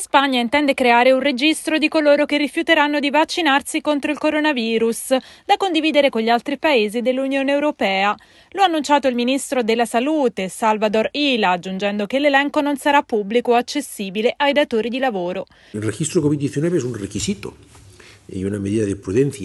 La Spagna intende creare un registro di coloro che rifiuteranno di vaccinarsi contro il coronavirus, da condividere con gli altri paesi dell'Unione Europea. Lo ha annunciato il ministro della Salute, Salvador Ila, aggiungendo che l'elenco non sarà pubblico o accessibile ai datori di lavoro. Il registro COVID-19 è un requisito e una medida di prudenza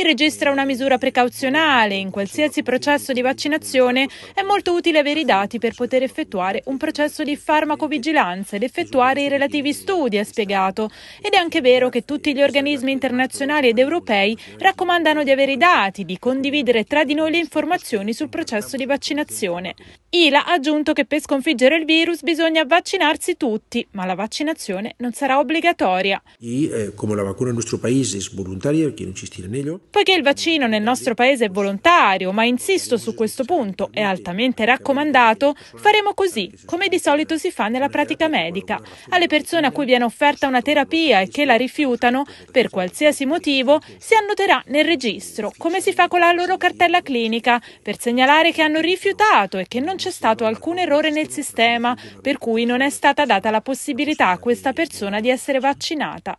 e registra una misura precauzionale. In qualsiasi processo di vaccinazione è molto utile avere i dati per poter effettuare un processo di farmacovigilanza ed effettuare i relativi studi, ha spiegato. Ed è anche vero che tutti gli organismi internazionali ed europei raccomandano di avere i dati, di condividere tra di noi le informazioni sul processo di vaccinazione. Ila ha aggiunto che per sconfiggere il virus bisogna vaccinarsi tutti, ma la vaccinazione non sarà obbligatoria. E, eh, come la vacuna nel nostro paese è volontaria, chi non ci stile meglio? Poiché il vaccino nel nostro paese è volontario, ma insisto su questo punto, è altamente raccomandato, faremo così, come di solito si fa nella pratica medica. Alle persone a cui viene offerta una terapia e che la rifiutano, per qualsiasi motivo, si annoterà nel registro, come si fa con la loro cartella clinica, per segnalare che hanno rifiutato e che non c'è stato alcun errore nel sistema, per cui non è stata data la possibilità a questa persona di essere vaccinata.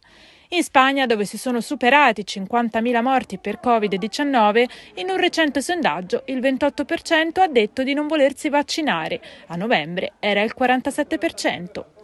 In Spagna, dove si sono superati 50.000 morti per Covid-19, in un recente sondaggio il 28% ha detto di non volersi vaccinare, a novembre era il 47%.